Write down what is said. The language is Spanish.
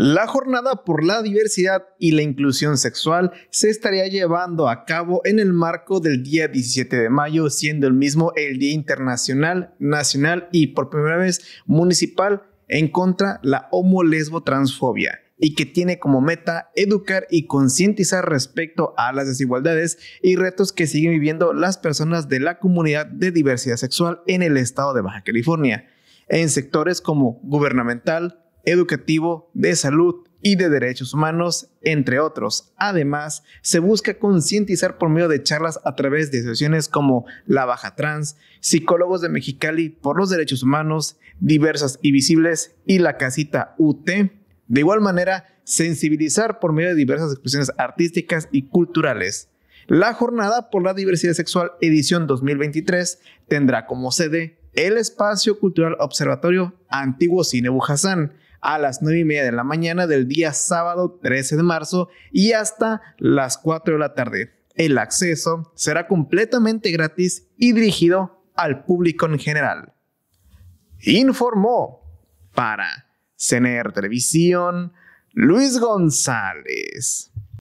La jornada por la diversidad y la inclusión sexual se estaría llevando a cabo en el marco del día 17 de mayo, siendo el mismo el Día Internacional, Nacional y por primera vez municipal en contra la homo-lesbo-transfobia y que tiene como meta educar y concientizar respecto a las desigualdades y retos que siguen viviendo las personas de la comunidad de diversidad sexual en el estado de Baja California, en sectores como gubernamental, educativo, de salud y de derechos humanos, entre otros. Además, se busca concientizar por medio de charlas a través de asociaciones como La Baja Trans, Psicólogos de Mexicali por los Derechos Humanos, Diversas y Visibles y La Casita UT. De igual manera, sensibilizar por medio de diversas expresiones artísticas y culturales. La Jornada por la Diversidad Sexual edición 2023 tendrá como sede el Espacio Cultural Observatorio Antiguo Cine Bujasán, a las nueve y media de la mañana del día sábado 13 de marzo y hasta las 4 de la tarde. El acceso será completamente gratis y dirigido al público en general. Informó para CNR Televisión Luis González.